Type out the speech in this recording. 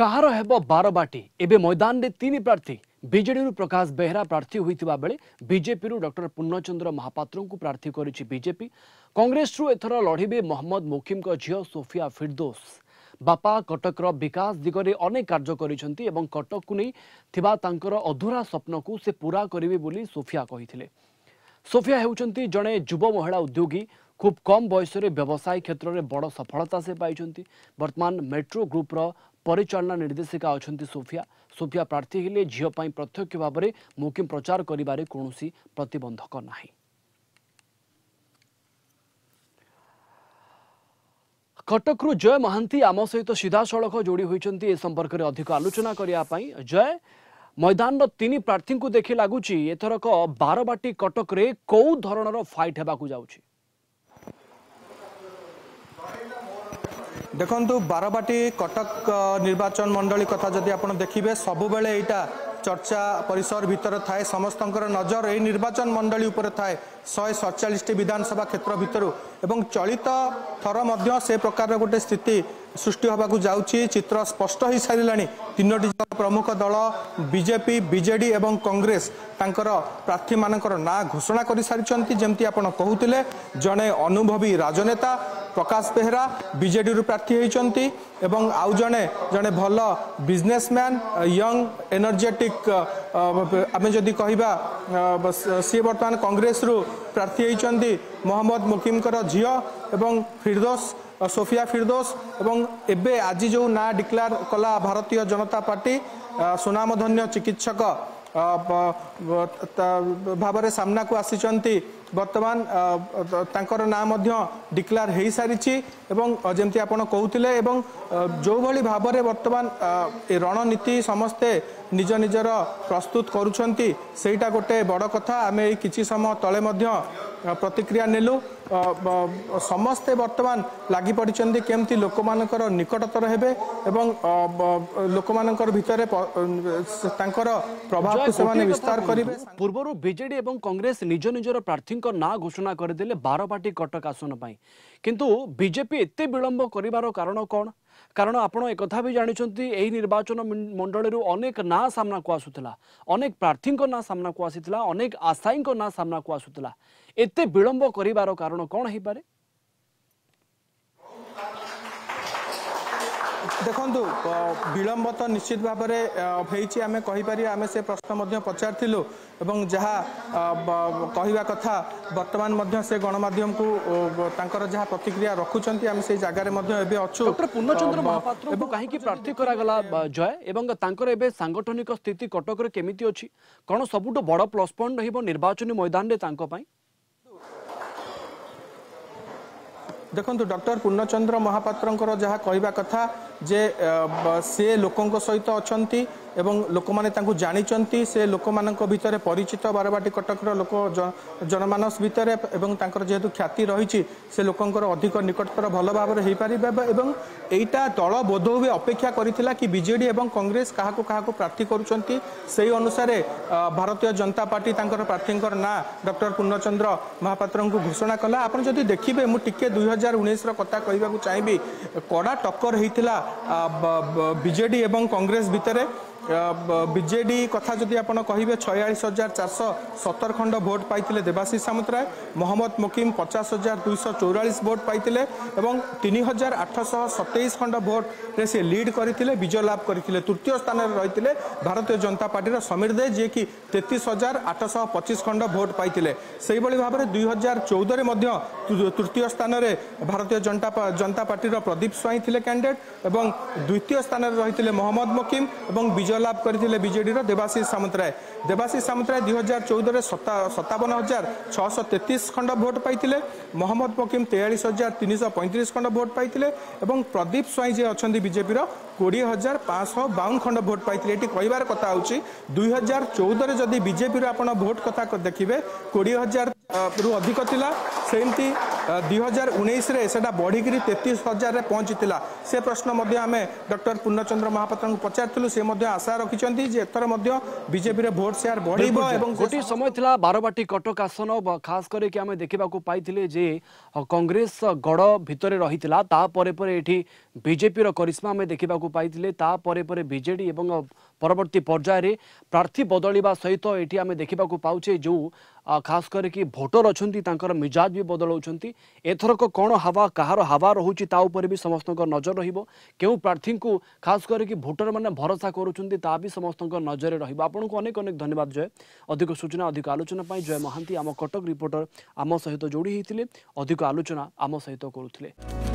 କାହାର ହେବ ବାରବାଟୀ ଏବେ ମଇଦାନରେ ତିନି ପ୍ରାର୍ଥୀ ବିଜେଡିରୁ ପ୍ରକାଶ ବେହେରା ପ୍ରାର୍ଥୀ ହୋଇଥିବା ବେଳେ ବିଜେପିରୁ ଡକ୍ଟର ପୂର୍ଣ୍ଣଚନ୍ଦ୍ର ମହାପାତ୍ରଙ୍କୁ ପ୍ରାର୍ଥୀ କରିଛି ବିଜେପି କଂଗ୍ରେସରୁ ଏଥର ଲଢ଼ିବେ ମହମ୍ମଦ ମୋକିମଙ୍କ ଝିଅ ସୋଫିଆ ଫିର୍ଦୋଷ ବାପା କଟକର ବିକାଶ ଦିଗରେ ଅନେକ କାର୍ଯ୍ୟ କରିଛନ୍ତି ଏବଂ କଟକକୁ ନେଇ ଥିବା ତାଙ୍କର ଅଧୁରା ସ୍ୱପ୍ନକୁ ସେ ପୂରା କରିବେ ବୋଲି ସୋଫିଆ କହିଥିଲେ ସୋଫିଆ ହେଉଛନ୍ତି ଜଣେ ଯୁବ ମହିଳା ଉଦ୍ୟୋଗୀ খুব কম বয়সরে ব্যবসায় ক্ষেত্রে বড় সফলতা সে পাই বর্তমান মেট্রো গ্রুপর ପରିଚାଳନା ନିର୍ଦ୍ଦେଶିକା ଅଛନ୍ତି ସୋଫିଆ ସୋଫିଆ ପ୍ରାର୍ଥୀ ହେଲେ ଝିଅ ପାଇଁ ପ୍ରତ୍ୟକ୍ଷ ଭାବରେ ମୁକିମ୍ ପ୍ରଚାର କରିବାରେ କୌଣସି ପ୍ରତିବନ୍ଧକ ନାହିଁ କଟକରୁ ଜୟ ମହାନ୍ତି ଆମ ସହିତ ସିଧାସଳଖ ଯୋଡ଼ି ହୋଇଛନ୍ତି ଏ ସମ୍ପର୍କରେ ଅଧିକ ଆଲୋଚନା କରିବା ପାଇଁ ଜୟ ମଇଦାନର ତିନି ପ୍ରାର୍ଥୀଙ୍କୁ ଦେଖି ଲାଗୁଛି ଏଥରକ ବାରବାଟୀ କଟକରେ କୋଉ ଧରଣର ଫାଇଟ୍ ହେବାକୁ ଯାଉଛି ଦେଖନ୍ତୁ ବାରବାଟୀ କଟକ ନିର୍ବାଚନ ମଣ୍ଡଳୀ କଥା ଯଦି ଆପଣ ଦେଖିବେ ସବୁବେଳେ ଏଇଟା ଚର୍ଚ୍ଚା ପରିସର ଭିତରେ ଥାଏ ସମସ୍ତଙ୍କର ନଜର ଏହି ନିର୍ବାଚନ ମଣ୍ଡଳୀ ଉପରେ ଥାଏ ଶହେ ସତଚାଳିଶଟି ବିଧାନସଭା କ୍ଷେତ୍ର ଭିତରୁ এবং চলিত ଥର ମଧ୍ୟ ସେ ପ୍ରକାରର ଗୋଟେ ସ୍ଥିତି ସୃଷ୍ଟି ହେବାକୁ ଯାଉଛି ଚିତ୍ର ସ୍ପଷ୍ଟ ହୋଇସାରିଲାଣି ତିନୋଟି ପ୍ରମୁଖ ଦଳ ବିଜେପି ବିଜେଡ଼ି ଏବଂ କଂଗ୍ରେସ ତାଙ୍କର ପ୍ରାର୍ଥୀମାନଙ୍କର ନାଁ ଘୋଷଣା କରିସାରିଛନ୍ତି ଯେମିତି ଆପଣ କହୁଥିଲେ ଜଣେ ଅନୁଭବୀ ରାଜନେତା ପ୍ରକାଶ ବେହେରା ବିଜେଡ଼ିରୁ ପ୍ରାର୍ଥୀ ହୋଇଛନ୍ତି ଏବଂ ଆଉ ଜଣେ ଜଣେ ଭଲ ବିଜନେସମ୍ୟାନ୍ ୟଙ୍ଗ ଏନର୍ଜେଟିକ୍ ଆମେ ଯଦି କହିବା ସିଏ ବର୍ତ୍ତମାନ କଂଗ୍ରେସରୁ প্রার্থী হয়েছেন ମହମ୍ମଦ ମୁକିମଙ୍କର ঝিও এবং ফিরদোস সোফিয়া ফিরদোস এবং এবে আজি যে না ডিক্লার কলা ভারতীয় জনতা পার্টি সুনামধন্য চিকিৎসক ভাবে সামনাকু আসিছেন বর্তমান তাঁর না মধ্য ডিক্লার হয়ে সারিছি এবং যেমতি আপনার কৌলে এবং যেভাবে ভাবে বর্তমান রণনীতি সমস্তে নিজ নিজের প্রস্তুত করছেন সেইটা গোটে বড় কথা আমি এই কিছু সময় তলে মধ্য প্রতিক্রিয়া নেলু ସମସ୍ତେ ବର୍ତ୍ତମାନ ଲାଗି ପଡ଼ିଛନ୍ତି କେମିତି ଲୋକମାନଙ୍କର ନିକଟତର ହେବେ ଏବଂ ଲୋକମାନଙ୍କର ଭିତରେ ତାଙ୍କର ପ୍ରଭାବକୁ ସେମାନେ ବିସ୍ତାର କରିବେ ପୂର୍ବରୁ ବିଜେଡି ଏବଂ କଂଗ୍ରେସ ନିଜ ନିଜର প্রার্থী ମୋଦିଙ୍କ ନାଁ ଘୋଷଣା କରିଦେଲେ ବାରବାଟୀ କଟକ ଆସନ ପାଇଁ କିନ୍ତୁ ବିଜେପି ଏତେ ବିଳମ୍ବ କରିବାର କାରଣ କ'ଣ କାରଣ ଆପଣ ଏକଥା ବି ଜାଣିଛନ୍ତି ଏହି ନିର୍ବାଚନ ମଣ୍ଡଳୀରୁ ଅନେକ ନାଁ ସାମ୍ନାକୁ ଆସୁଥିଲା ଅନେକ ପ୍ରାର୍ଥୀଙ୍କ ନାଁ ସାମ୍ନାକୁ ଆସିଥିଲା ଅନେକ ଆଶାୟୀଙ୍କ ନାଁ ସାମ୍ନାକୁ ଆସୁଥିଲା ଏତେ ବିଳମ୍ବ କରିବାର କାରଣ କ'ଣ ହେଇପାରେ ଦେଖନ୍ତୁ ବିଳମ୍ବ ତ ନିଶ୍ଚିତ ଭାବରେ ହେଇଛି ଆମେ କହିପାରିବା ଆମେ ସେ ପ୍ରଶ୍ନ ମଧ୍ୟ ପଚାରିଥିଲୁ ଏବଂ ଯାହା କହିବା କଥା ବର୍ତ୍ତମାନ ମଧ୍ୟ ସେ ଗଣମାଧ୍ୟମକୁ ତାଙ୍କର ଯାହା ପ୍ରତିକ୍ରିୟା ରଖୁଛନ୍ତି ଆମେ ସେଇ ଜାଗାରେ ମଧ୍ୟ ଏବେ ଅଛୁ ପୂର୍ଣ୍ଣଚନ୍ଦ୍ର ମହାପାତ୍ରଙ୍କୁ କାହିଁକି ପ୍ରାର୍ଥୀ କରାଗଲା ଜୟ ଏବଂ ତାଙ୍କର ଏବେ ସାଙ୍ଗଠନିକ ସ୍ଥିତି କଟକରେ କେମିତି ଅଛି କ'ଣ ସବୁଠୁ ବଡ଼ ପ୍ଲସ୍ ପଏଣ୍ଟ ରହିବ ନିର୍ବାଚନୀ ମଇଦାନରେ ତାଙ୍କ ପାଇଁ ଦେଖନ୍ତୁ ଡକ୍ଟର ପୂର୍ଣ୍ଣଚନ୍ଦ୍ର ମହାପାତ୍ରଙ୍କର ଯାହା କହିବା କଥା যে সে লোকঙ্ সহিত অনেক এবং ଲୋକମାନେ ତାଙ୍କୁ ଜାଣିଛନ୍ତି ସେ ଲୋକମାନଙ୍କ ଭିତରେ ପରିଚିତ ବାରବାଟୀ କଟକର ଲୋକ ଜନମାନସ ଭିତରେ ଏବଂ ତାଙ୍କର ଯେହେତୁ ଖ୍ୟାତି ରହିଛି ସେ ଲୋକଙ୍କର ଅଧିକ ନିକଟତର ଭଲ ଭାବରେ ହେଇପାରିବେ ଏବଂ ଏଇଟା ଦଳ ବୋଧହୁଏ ଅପେକ୍ଷା କରିଥିଲା କି ବିଜେଡ଼ି ଏବଂ କଂଗ୍ରେସ କାହାକୁ କାହାକୁ ପ୍ରାର୍ଥୀ କରୁଛନ୍ତି ସେହି ଅନୁସାରେ ଭାରତୀୟ ଜନତା ପାର୍ଟି ତାଙ୍କର ପ୍ରାର୍ଥୀଙ୍କର ନାଁ ଡକ୍ଟର ପୂର୍ଣ୍ଣଚନ୍ଦ୍ର ମହାପାତ୍ରଙ୍କୁ ଘୋଷଣା କଲା ଆପଣ ଯଦି ଦେଖିବେ ମୁଁ ଟିକେ ଦୁଇ ହଜାର ଉଣେଇଶର କଥା କହିବାକୁ ଚାହିଁବି କଡ଼ା ଟକ୍କର ହେଇଥିଲା বিজেডি এবং কংগ্রেস ভিতরে বিজেডি কথা যদি আপনার কহবে ছয়াশ হাজার চারশো সতর খণ্ড ভোট পাই দেবাশিষ সামন্তরায় মহম্মদ মুকিম পচাশ হাজার দুইশ চৌরাশ ভোট পাই এবং তিন হাজার আঠশ সতেইশ খণ্ড ভোটরে সে লিড করে বিজয় লাভ করে তৃতীয় স্থানে রয়েছে ভারতীয় জনতা পার্টির সমীর দে যে কি তেত্রিশ হাজার আঠশ পঁচিশ খণ্ড ভোট পাই সেইভাবে ভাবে দুই হাজার চৌদরে তৃতীয় স্থানরে ভারতীয় জনতা জনতা পার্টির প্রদীপ স্বাইঁ লে ক্যান্ডিডেট এবং দ্বিতীয় স্থানরে রয়েছে মহম্মদ মুকিম এবং বিজয় লাভ করে বিজেডির দেবাশিষ সামନ୍ତরায় দেবাশিষ সামନ୍ତরায় দুই হাজার চৌদরে সতাবন হাজার ছশ তেত্রিশ খণ্ড ভোট পাই মহম্মদ মকিম তেয়াশ হাজার তিনশ পঁয়ত্রিশ খণ্ড ভোট পাই এবং প্রদীপ স্ୱାଇଁ যে অনেক বিজেপির কোড়িয়ে হাজার পাঁচশ বাউন খণ্ড ভোট পাই এটি কহবার কথা হচ্ছে দুই হাজার চৌদরে যদি বিজেপির আপনার ভোট কথা দেখবে কোড়িয়ে হাজার রু অধিক লা সেমতি ଦୁଇ ହଜାର ଉଣେଇଶରେ ସେଟା ବଢ଼ିକିରି ତେତିଶ ହଜାରରେ ପହଞ୍ଚିଥିଲା ସେ ପ୍ରଶ୍ନ ମଧ୍ୟ ଆମେ ଡକ୍ଟର ପୂର୍ଣ୍ଣଚନ୍ଦ୍ର ମହାପାତ୍ରଙ୍କୁ ପଚାରିଥିଲୁ ସେ ମଧ୍ୟ ଆଶା ରଖିଛନ୍ତି ଯେ ଏଥର ମଧ୍ୟ ବିଜେପିର ଭୋଟ ସେୟାର ବଢ଼ିବ ଏବଂ ଗୋଟିଏ ସମୟ ଥିଲା ବାରବାଟୀ କଟକ ଆସନ ଖାସ କରିକି ଆମେ ଦେଖିବାକୁ ପାଇଥିଲେ ଯେ କଂଗ୍ରେସ ଗଡ଼ ଭିତରେ ରହିଥିଲା ତାପରେ ପରେ ଏଠି ବିଜେପିର କରିସ୍ମା ଆମେ ଦେଖିବାକୁ ପାଇଥିଲେ ତାପରେ ପରେ ବିଜେଡ଼ି ଏବଂ ପରବର୍ତ୍ତୀ ପର୍ଯ୍ୟାୟରେ ପ୍ରାର୍ଥୀ ବଦଳିବା ସହିତ ଏଠି ଆମେ ଦେଖିବାକୁ ପାଉଛେ ଯେଉଁ ଖାସ କରିକି ଭୋଟର ଅଛନ୍ତି ତାଙ୍କର ମିଜାଜ ବି ବଦଳାଉଛନ୍ତି ଏଥରକ କ'ଣ ହାୱା କାହାର ହାୱା ରହୁଛି ତା ଉପରେ ବି ସମସ୍ତଙ୍କ ନଜର ରହିବ କେଉଁ ପ୍ରାର୍ଥୀଙ୍କୁ ଖାସ କରିକି ଭୋଟରମାନେ ଭରସା କରୁଛନ୍ତି ତା ବି ସମସ୍ତଙ୍କ ନଜରରେ ରହିବ ଆପଣଙ୍କୁ ଅନେକ ଅନେକ ଧନ୍ୟବାଦ ଜୟ ଅଧିକ ସୂଚନା ଅଧିକ ଆଲୋଚନା ପାଇଁ ଜୟ ମହାନ୍ତି ଆମ କଟକ ରିପୋର୍ଟର ଆମ ସହିତ ଯୋଡ଼ି ହୋଇଥିଲେ ଅଧିକ ଆଲୋଚନା ଆମ ସହିତ କରୁଥିଲେ